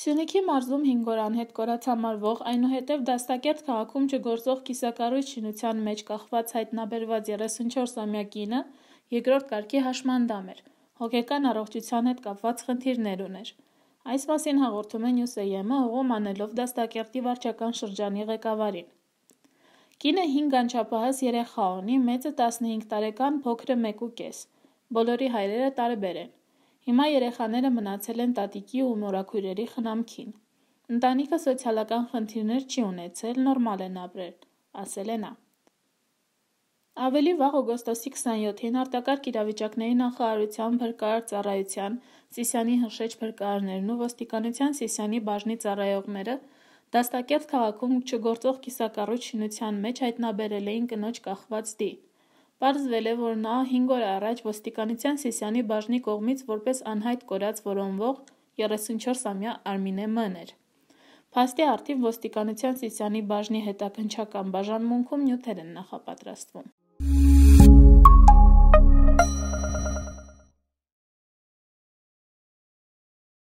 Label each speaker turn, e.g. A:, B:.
A: Սյունիքի մարզում 5 օր անհետ կորած համարվող, այնուհետև Դաստակերտ քաղաքում չգործող կիսակառույց շինության մեջ կախված հայտնաբերված 34-ամյա կինը երկրորդ կարգի հաշմանդամ էր, հոգեկան առողջության հետ կապված խնդիրներ ուներ։ Այս մասին հաղորդում է News.am-ը հողում անելով Դաստակերտի վարչական շրջանի ղեկավարին։ Կինը 5 անչափահաս երեխա ունի, մեծը 15 տարեկան, փոքրը 1.5։ Բոլորի հայրերը տարբեր են։ Հիմա երեխաները մնացել են տատիկի ու մորաքույրերի խնամքին։ Ընտանիքը սոցիալական խնդիրներ չի ունեցել, նորմալ են ապրել, ասել է նա։ Ավելի վաղ օգոստոսի 27-ին արտակարգ իրավիճակների նախարարության բրկարար ծառայության Սիսյանի հրշեջ բրկարարներն ու ոստիկանության Սիսյանի բաժնի ծառայողները դաստակերտ քաղաքում չգործող կիսակառույց շինության մեջ հայտնաբերել էին կնոջ կախված դի։ Պարզվել է, որ նա 5 օր առաջ ոստիկանության Սիսիանի բաժնի կողմից որպես անհայտ կորած որոնվող 34-ամյա Արմինե Մ-ն էր։ Փաստի արդիվ ոստիկանության Սիսիանի բաժնի հետաքննչական բաժանմունքում նյութեր են նախապատրաստվում։